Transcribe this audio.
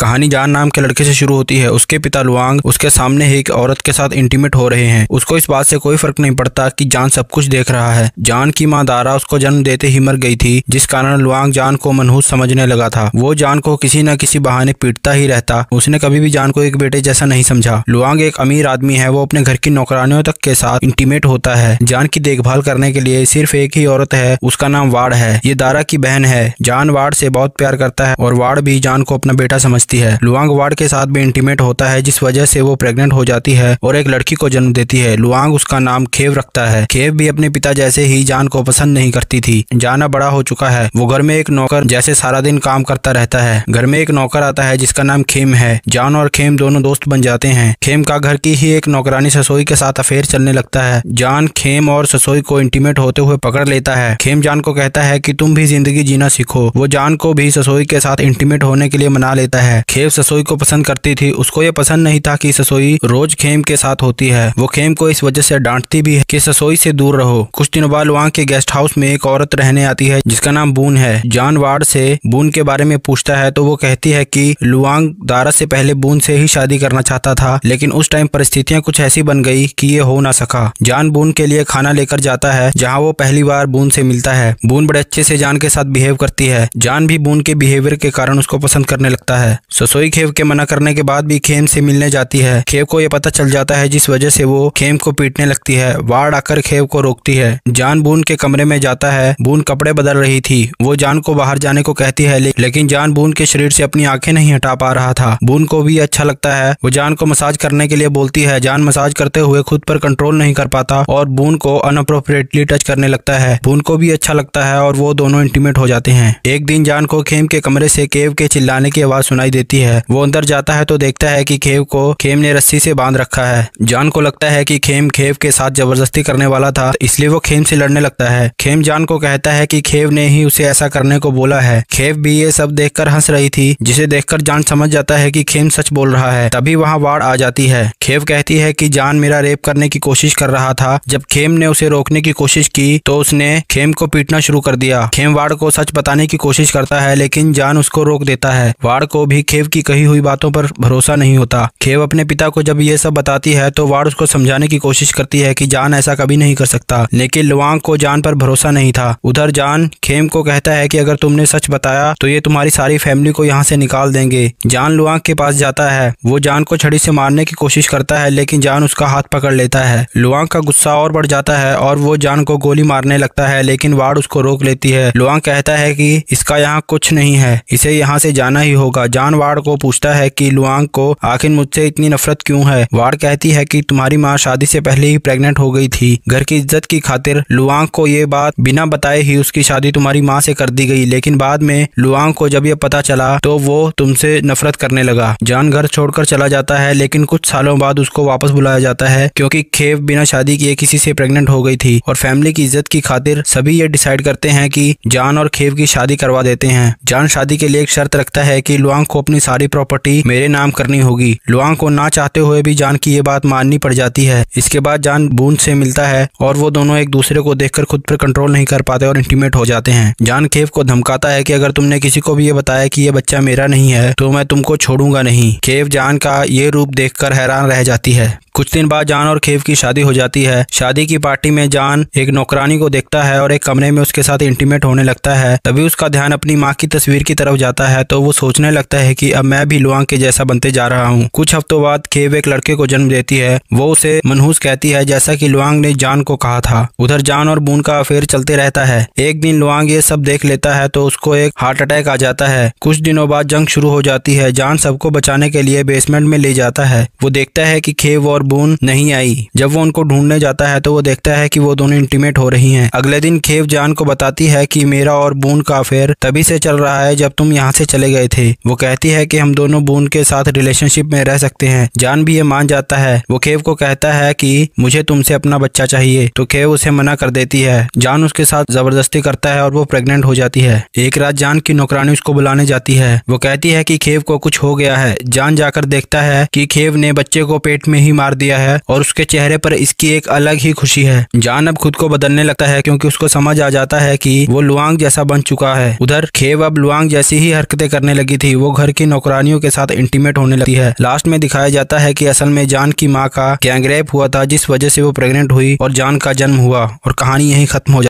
कहानी जान नाम के लड़के से शुरू होती है उसके पिता लुआंग उसके सामने ही एक औरत के साथ इंटीमेट हो रहे हैं उसको इस बात से कोई फर्क नहीं पड़ता कि जान सब कुछ देख रहा है जान की माँ दारा उसको जन्म देते ही मर गई थी जिस कारण लुआंग जान को मनहूस समझने लगा था वो जान को किसी न किसी बहाने पीटता ही रहता उसने कभी भी जान को एक बेटे जैसा नहीं समझा लुआंग एक अमीर आदमी है वो अपने घर की नौकरानियों तक के साथ इंटीमेट होता है जान की देखभाल करने के लिए सिर्फ एक ही औरत है उसका नाम वाड़ है ये दारा की बहन है जान वाड़ से बहुत प्यार करता है और वाड़ भी जान को अपना बेटा समझता बचती है लुआंग वार्ड के साथ भी इंटीमेट होता है जिस वजह से वो प्रेग्नेंट हो जाती है और एक लड़की को जन्म देती है लुआंग उसका नाम खेव रखता है खेव भी अपने पिता जैसे ही जान को पसंद नहीं करती थी जाना बड़ा हो चुका है वो घर में एक नौकर जैसे सारा दिन काम करता रहता है घर में एक नौकर आता है जिसका नाम खेम है जान और खेम दोनों दोस्त बन जाते हैं खेम का घर की ही एक नौकरानी ससोई के साथ अफेयर चलने लगता है जान खेम और ससोई को इंटीमेट होते हुए पकड़ लेता है खेम जान को कहता है कि तुम भी जिंदगी जीना सीखो वो जान को भी ससोई के साथ इंटीमेट होने के लिए मना लेता है है खेम ससोई को पसंद करती थी उसको ये पसंद नहीं था कि ससोई रोज खेम के साथ होती है वो खेम को इस वजह से डांटती भी है कि ससोई से दूर रहो कुछ दिनों बाद वहाँ के गेस्ट हाउस में एक औरत रहने आती है जिसका नाम बून है जान वार्ड से बून के बारे में पूछता है तो वो कहती है कि लुआंग दारा से पहले बून से ही शादी करना चाहता था लेकिन उस टाइम परिस्थितियाँ कुछ ऐसी बन गई कि ये हो ना सका जान बून के लिए खाना लेकर जाता है जहाँ वो पहली बार बून से मिलता है बून बड़े अच्छे से जान के साथ बिहेव करती है जान भी बून के बिहेवियर के कारण उसको पसंद करने लगता है ससोई खेव के मना करने के बाद भी खेम से मिलने जाती है खेव को यह पता चल जाता है जिस वजह से वो खेम को पीटने लगती है वार्ड आकर खेव को रोकती है जान बून के कमरे में जाता है बून कपड़े बदल रही थी वो जान को बाहर जाने को कहती है लेकिन जान बून के शरीर से अपनी आंखें नहीं हटा पा रहा था बून को भी अच्छा लगता है वो जान को मसाज करने के लिए बोलती है जान मसाज करते हुए खुद पर कंट्रोल नहीं कर पाता और बून को अनअप्रोप्रिएटली टच करने लगता है बून को भी अच्छा लगता है और वो दोनों इंटीमेट हो जाते हैं एक दिन जान को खेम के कमरे से केव के चिल्लाने की आवाज सुनाई दिखाई देती है वो अंदर जाता है तो देखता है कि खेव को खेम ने रस्सी से बांध रखा है जान को लगता है कि खेम खेव के साथ जबरदस्ती करने वाला था इसलिए वो खेम से लड़ने लगता है खेम जान को कहता है कि खेव ने ही उसे ऐसा करने को बोला है खेव भी ये सब देखकर हंस रही थी जिसे देखकर जान समझ जाता है की खेम सच बोल रहा है तभी वहाँ वाड़ आ जाती है खेव कहती है की जान मेरा रेप करने की कोशिश कर रहा था जब खेम ने उसे रोकने की कोशिश की तो उसने खेम को पीटना शुरू कर दिया खेम वाड़ को सच बताने की कोशिश करता है लेकिन जान उसको रोक देता है वाड़ को भी भी खेव की कही हुई बातों पर भरोसा नहीं होता खेव अपने पिता को जब ये सब बताती है तो वार्ड उसको समझाने की कोशिश करती है कि जान ऐसा कभी नहीं कर सकता लेकिन लुवांग को जान पर भरोसा नहीं था उधर जान खेम को कहता है कि अगर तुमने सच बताया तो ये तुम्हारी सारी फैमिली को यहाँ से निकाल देंगे जान लुवांग के पास जाता है वो जान को छड़ी से मारने की कोशिश करता है लेकिन जान उसका हाथ पकड़ लेता है लुवांग का गुस्सा और बढ़ जाता है और वो जान को गोली मारने लगता है लेकिन वार्ड उसको रोक लेती है लुवांग कहता है की इसका यहाँ कुछ नहीं है इसे यहाँ से जाना ही होगा जान खान वार्ड को पूछता है कि लुआंग को आखिर मुझसे इतनी नफरत क्यों है वार्ड कहती है कि तुम्हारी माँ शादी से पहले ही प्रेग्नेंट हो गई थी घर की इज्जत की खातिर लुआंग को ये बात बिना बताए ही उसकी शादी तुम्हारी माँ से कर दी गई लेकिन बाद में लुआंग को जब यह पता चला तो वो तुमसे नफरत करने लगा जान घर छोड़कर चला जाता है लेकिन कुछ सालों बाद उसको वापस बुलाया जाता है क्योंकि खेव बिना शादी किए किसी से प्रेग्नेंट हो गई थी और फैमिली की इज्जत की खातिर सभी ये डिसाइड करते हैं कि जान और खेव की शादी करवा देते हैं जान शादी के लिए एक शर्त रखता है कि लुआंग को अपनी सारी प्रॉपर्टी मेरे नाम करनी होगी लुआंग को ना चाहते हुए भी जान की ये बात माननी पड़ जाती है इसके बाद जान बूंद से मिलता है और वो दोनों एक दूसरे को देखकर खुद पर कंट्रोल नहीं कर पाते और इंटीमेट हो जाते हैं जान खेव को धमकाता है की अगर तुमने किसी को भी ये बताया की ये बच्चा मेरा नहीं है तो मैं तुमको छोड़ूंगा नहीं खेव जान का ये रूप देख हैरान रह जाती है कुछ दिन बाद जान और खेव की शादी हो जाती है शादी की पार्टी में जान एक नौकरानी को देखता है और एक कमरे में उसके साथ इंटीमेट होने लगता है तभी उसका ध्यान अपनी माँ की तस्वीर की तरफ जाता है तो वो सोचने लगता है है कि अब मैं भी लुआंग के जैसा बनते जा रहा हूँ कुछ हफ्तों बाद खेव एक लड़के को जन्म देती है वो उसे मनहूस कहती है जैसा कि लुआंग ने जान को कहा था उधर जान और बून का अफेयर चलते रहता है एक दिन लुआंग ये सब देख लेता है तो उसको एक हार्ट अटैक आ जाता है कुछ दिनों बाद जंग शुरू हो जाती है जान सबको बचाने के लिए बेसमेंट में ले जाता है वो देखता है की खेव और बून नहीं आई जब वो उनको ढूंढने जाता है तो वो देखता है कि वो दोनों इंटीमेट हो रही हैं। अगले दिन खेव जान को बताती है कि मेरा और बून का अफेयर तभी से चल रहा है जब तुम यहाँ से चले गए थे वो कहते कहती है कि हम दोनों बून के साथ रिलेशनशिप में रह सकते हैं जान भी ये मान जाता है वो खेव को कहता है कि मुझे तुमसे अपना बच्चा चाहिए तो खेव उसे मना कर देती है जान उसके साथ जबरदस्ती करता है और वो प्रेगनेंट हो जाती है एक रात जान की नौकरानी उसको बुलाने जाती है वो कहती है कि खेव को कुछ हो गया है जान जाकर देखता है कि खेव ने बच्चे को पेट में ही मार दिया है और उसके चेहरे पर इसकी एक अलग ही खुशी है जान अब खुद को बदलने लगता है क्योंकि उसको समझ आ जाता है कि वो लुआंग जैसा बन चुका है उधर खेव अब लुआंग जैसी ही हरकतें करने लगी थी वो घर घर की नौकरानियों के साथ इंटीमेट होने लगती है लास्ट में दिखाया जाता है की असल में जान की माँ का गैंगरेप हुआ था जिस वजह से वो प्रेगनेंट हुई और जान का जन्म हुआ और कहानी यही खत्म हो जाती